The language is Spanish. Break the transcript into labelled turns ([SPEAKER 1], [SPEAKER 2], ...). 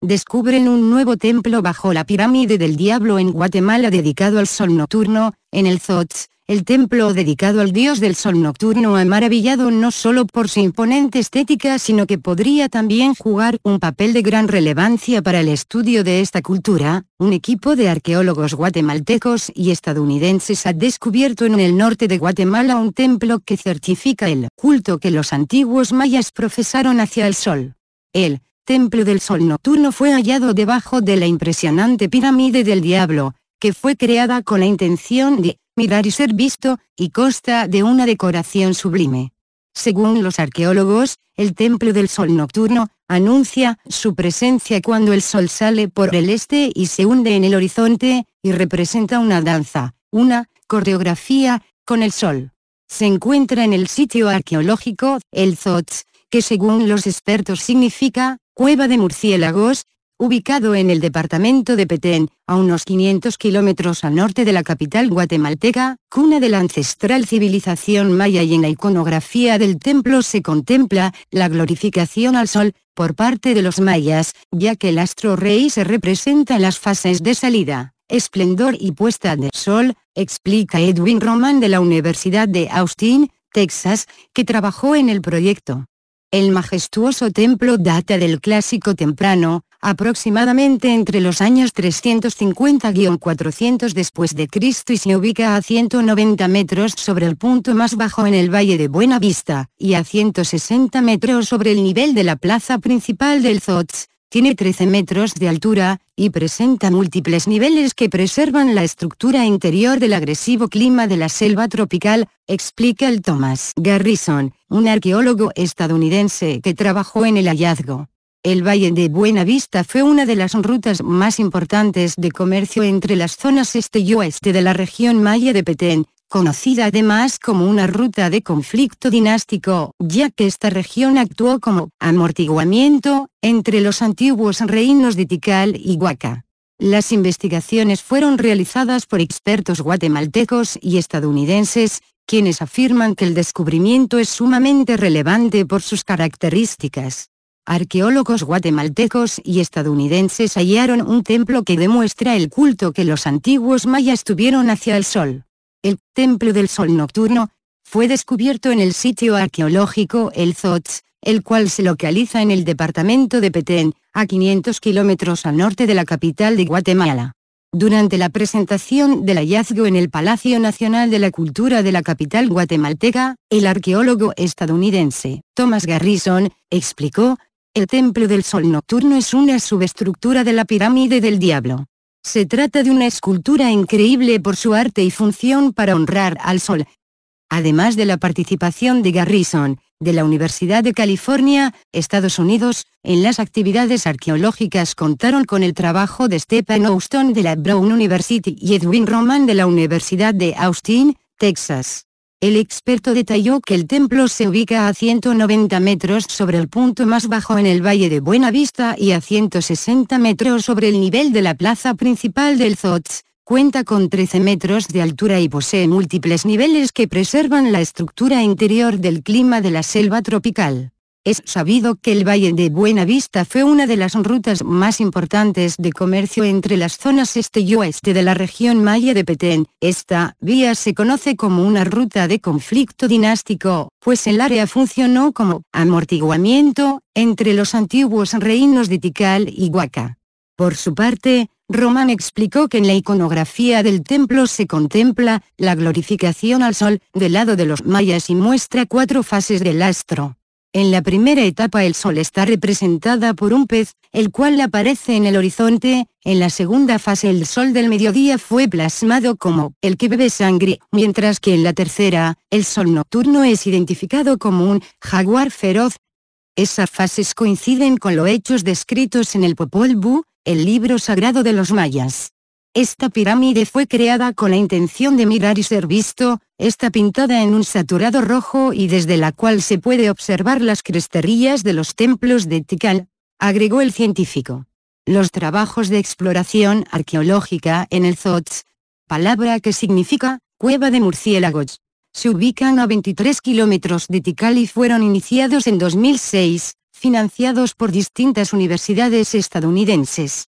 [SPEAKER 1] descubren un nuevo templo bajo la pirámide del diablo en Guatemala dedicado al sol nocturno, en el Zots, el templo dedicado al dios del sol nocturno ha maravillado no solo por su imponente estética sino que podría también jugar un papel de gran relevancia para el estudio de esta cultura, un equipo de arqueólogos guatemaltecos y estadounidenses ha descubierto en el norte de Guatemala un templo que certifica el culto que los antiguos mayas profesaron hacia el sol. El templo del sol nocturno fue hallado debajo de la impresionante pirámide del diablo, que fue creada con la intención de mirar y ser visto, y consta de una decoración sublime. Según los arqueólogos, el templo del sol nocturno anuncia su presencia cuando el sol sale por el este y se hunde en el horizonte, y representa una danza, una coreografía, con el sol. Se encuentra en el sitio arqueológico El Zots, que según los expertos significa, cueva de murciélagos, ubicado en el departamento de Petén, a unos 500 kilómetros al norte de la capital guatemalteca, cuna de la ancestral civilización maya y en la iconografía del templo se contempla la glorificación al sol, por parte de los mayas, ya que el astro rey se representa en las fases de salida, esplendor y puesta del sol, explica Edwin Roman de la Universidad de Austin, Texas, que trabajó en el proyecto. El majestuoso templo data del clásico temprano, aproximadamente entre los años 350-400 después de Cristo y se ubica a 190 metros sobre el punto más bajo en el Valle de Buena Vista, y a 160 metros sobre el nivel de la plaza principal del Zots, tiene 13 metros de altura, y presenta múltiples niveles que preservan la estructura interior del agresivo clima de la selva tropical, explica el Thomas Garrison, un arqueólogo estadounidense que trabajó en el hallazgo. El Valle de Buena Vista fue una de las rutas más importantes de comercio entre las zonas este y oeste de la región maya de Petén, conocida además como una ruta de conflicto dinástico, ya que esta región actuó como amortiguamiento entre los antiguos reinos de Tikal y Huaca. Las investigaciones fueron realizadas por expertos guatemaltecos y estadounidenses, quienes afirman que el descubrimiento es sumamente relevante por sus características. Arqueólogos guatemaltecos y estadounidenses hallaron un templo que demuestra el culto que los antiguos mayas tuvieron hacia el sol. El Templo del Sol Nocturno, fue descubierto en el sitio arqueológico El Zotz, el cual se localiza en el departamento de Petén, a 500 kilómetros al norte de la capital de Guatemala. Durante la presentación del hallazgo en el Palacio Nacional de la Cultura de la capital guatemalteca, el arqueólogo estadounidense, Thomas Garrison, explicó, el Templo del Sol Nocturno es una subestructura de la Pirámide del Diablo. Se trata de una escultura increíble por su arte y función para honrar al sol. Además de la participación de Garrison, de la Universidad de California, Estados Unidos, en las actividades arqueológicas contaron con el trabajo de Stephen Houston de la Brown University y Edwin Roman de la Universidad de Austin, Texas. El experto detalló que el templo se ubica a 190 metros sobre el punto más bajo en el Valle de Buena Vista y a 160 metros sobre el nivel de la plaza principal del Zotz. Cuenta con 13 metros de altura y posee múltiples niveles que preservan la estructura interior del clima de la selva tropical. Es sabido que el Valle de Buena Vista fue una de las rutas más importantes de comercio entre las zonas este y oeste de la región maya de Petén. Esta vía se conoce como una ruta de conflicto dinástico, pues el área funcionó como amortiguamiento entre los antiguos reinos de Tikal y Huaca. Por su parte, Román explicó que en la iconografía del templo se contempla la glorificación al sol, del lado de los mayas y muestra cuatro fases del astro. En la primera etapa el sol está representada por un pez, el cual aparece en el horizonte, en la segunda fase el sol del mediodía fue plasmado como el que bebe sangre, mientras que en la tercera, el sol nocturno es identificado como un jaguar feroz, esas fases coinciden con los hechos descritos en el Popol Vuh, el libro sagrado de los mayas. Esta pirámide fue creada con la intención de mirar y ser visto, está pintada en un saturado rojo y desde la cual se puede observar las cresterías de los templos de Tikal, agregó el científico. Los trabajos de exploración arqueológica en el Zots, palabra que significa cueva de murciélagos, se ubican a 23 kilómetros de Tikal y fueron iniciados en 2006, financiados por distintas universidades estadounidenses.